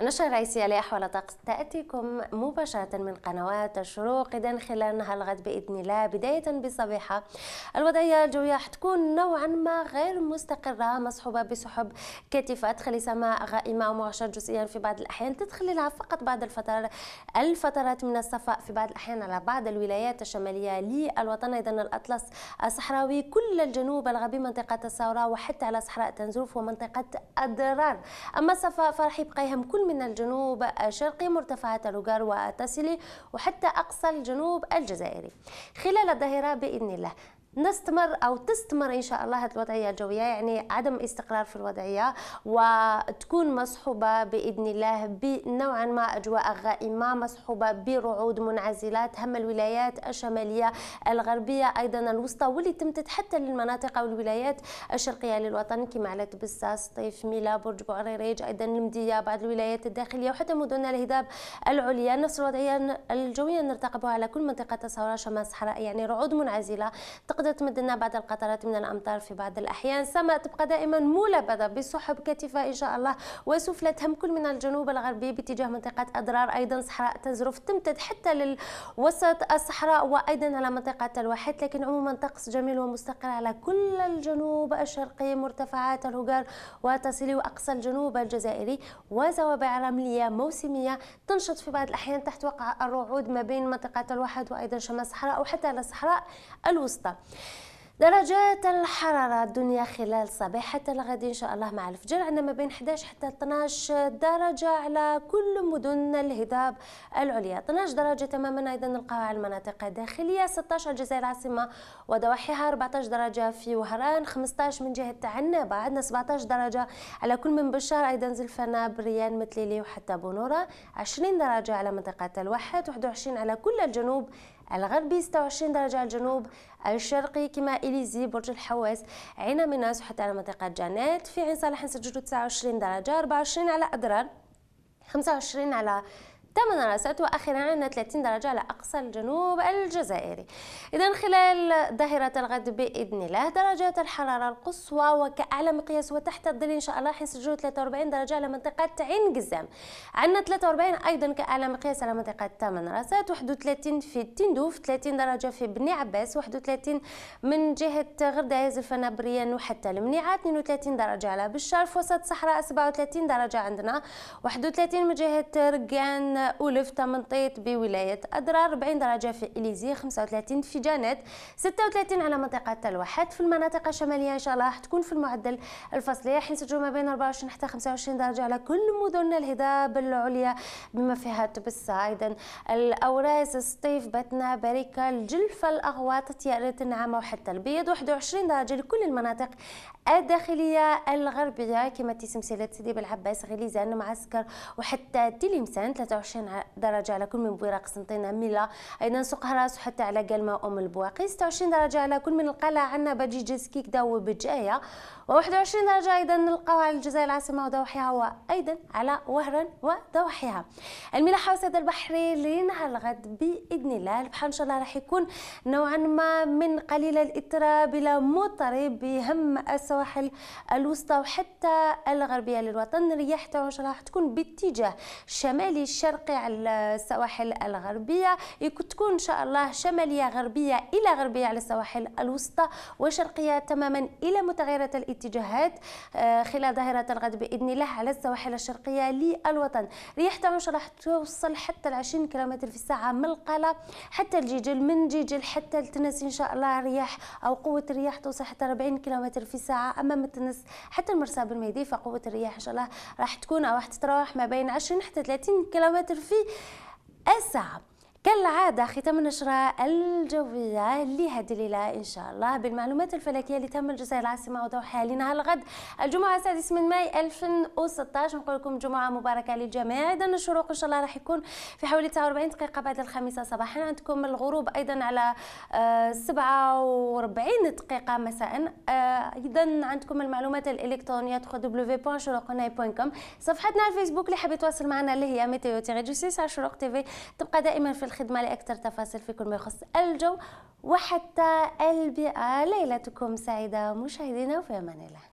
النشرة الرئيسية لأحوال الطقس تأتيكم مباشرة من قنوات الشروق إذا خلال نهار الغد بإذن الله بداية بصبيحة الوضعية الجوية حتكون نوعا ما غير مستقرة مصحوبة بسحب كثيفة تخلي سماء غائمة ومعشر جزئيا في بعض الأحيان تدخل لها فقط بعض الفترات الفترات من الصفاء في بعض الأحيان على بعض الولايات الشمالية للوطن إذا الأطلس الصحراوي كل الجنوب الغربي منطقة الثورة وحتى على صحراء تنزوف ومنطقة أدرار أما الصفاء فرح يبقى يهم كل من الجنوب الشرقي مرتفعات الرجار وتسلي وحتى أقصى الجنوب الجزائري خلال الظهيرة بإذن الله نستمر او تستمر ان شاء الله هذه الوضعيه الجويه يعني عدم استقرار في الوضعيه وتكون مصحوبه باذن الله بنوعا ما اجواء غائمه مصحوبه برعود منعزلات هم الولايات الشماليه الغربيه ايضا الوسطى واللي تمتد حتى للمناطق او الولايات الشرقيه للوطن كما على تبسه سطيف ميلا برج بوعريريج ايضا المديه بعض الولايات الداخليه وحتى مدن الهضاب العليا نفس الوضعيه الجويه نرتقبها على كل منطقه الثوره شمال الصحراء يعني رعود منعزله تقدر تمد لنا بعض القطرات من الأمطار في بعض الأحيان السماء تبقى دائما ملبدة بسحب كثيفة إن شاء الله وسفلى تهم كل من الجنوب الغربي باتجاه منطقة أضرار أيضا صحراء تزرف تمتد حتى للوسط الصحراء وأيضا على منطقة الواحد لكن عموما طقس جميل ومستقر على كل الجنوب الشرقي مرتفعات الهجر وتصل وأقصى الجنوب الجزائري وزوابع رملية موسمية تنشط في بعض الأحيان تحت وقع الرعود ما بين منطقة الواحد وأيضا شمال الصحراء أو حتى على الصحراء الوسطى درجات الحرارة الدنيا خلال صباحة الغد إن شاء الله مع الفجر عندما بين 11 حتى 12 درجة على كل مدن الهضاب العليا 12 درجة تماما أيضا نلقاها على المناطق الداخلية 16 الجزائر العاصمة وضواحيها 14 درجة في وهران 15 من جهة عنابة عندنا 17 درجة على كل من بشار أيضا زلفنا بريان متليلي وحتى بونورة 20 درجة على منطقة الواحد 21 على كل الجنوب الغربي 26 درجة على الجنوب الشرقي كما إليزي برج الحواس عنا مناس وحتى على منطقة جانات في عين صالح نسجلوا 29 درجة 24 على أدرار 25 على ثمن رأساته أخيرا عندنا 30 درجة على أقصى الجنوب الجزائري إذا خلال ظهيرة الغد بإذن الله درجات الحرارة القصوى وكأعلى مقياس وتحت الظل إن شاء الله حيسجلوا 43 درجة على منطقة عين قزام عندنا 43 أيضا كأعلى مقياس على منطقة ثمن رأسات 31 في تندوف 30 درجة في بني عباس 31 من جهة غردايز الفنابريان وحتى المنيعة 32 درجة على بالشرف وسط الصحراء 37 درجة عندنا 31 من جهة رقان ألف تمنطيط بولاية أدرار 40 درجة في إليزي 35 في جانت 36 على منطقة الواحات في المناطق الشمالية إن شاء الله راح تكون في المعدل الفصلي حينسجلوا ما بين 24 حتى 25 درجة على كل مدن الهضاب العليا بما فيها تبسة أيضا الأوراس السطيف بتنا بريكة الجلفة الأغواط تيارة النعامة وحتى البيض 21 درجة لكل المناطق الداخلية الغربية كما تسمسلة سيدي بالعباس غليزان معسكر وحتى تلمسان 23 درجة على كل من بويرة قسنطينة ميلا أيضا سوق هراس وحتى على قلمة أم البواقي 26 درجة على كل من القلعة عنا بجيجة سكيكدا وبجاية و21 درجة أيضا نلقاوها على الجزائر العاصمة وضواحيها وأيضا على وهران وضواحيها الملاحة وسيد البحري لنهار الغد بإذن الله البحر إن شاء الله راح يكون نوعا ما من قليل الاضطراب إلى مضطرب بهم السواء السواحل الوسطى وحتى الغربية للوطن رياح تاعو راح تكون باتجاه شمالي الشرقي على السواحل الغربية تكون إن شاء الله شمالية غربية إلى غربية على السواحل الوسطى وشرقية تماما إلى متغيرة الاتجاهات آه، خلال ظاهرة الغد بإذن الله على السواحل الشرقية للوطن رياح تاعو راح توصل حتى 20 كيلومتر في الساعة من القلة حتى الجيجل من جيجل حتى التنس إن شاء الله رياح أو قوة الرياح توصل حتى 40 كم في الساعة ساعه امام التنس حتى المرسى بالمهدي فقوه الرياح ان شاء الله راح تكون او راح تتراوح ما بين 20 حتى 30 كيلومتر في الساعه كالعادة ختام النشرة الجوية لهذه الليلة إن شاء الله بالمعلومات الفلكية اللي تم الجزائر العاصمة وضوحها لنا الغد الجمعة السادس من ماي 2016 نقول لكم جمعة مباركة للجميع إذا الشروق إن شاء الله راح يكون في حوالي 49 دقيقة بعد الخامسة صباحا عندكم الغروب أيضا على 47 آه، دقيقة مساء آه، أيضا عندكم المعلومات الإلكترونية تدخل صفحتنا على الفيسبوك اللي حاب يتواصل معنا اللي هي ميتيو تيغي جوسيس على شروق تيفي تبقى دائما في الخدمة لأكثر تفاصيل في كل ما يخص الجو وحتى البيئة ليلتكم سعيدة مشاهدينا وفي أمان الله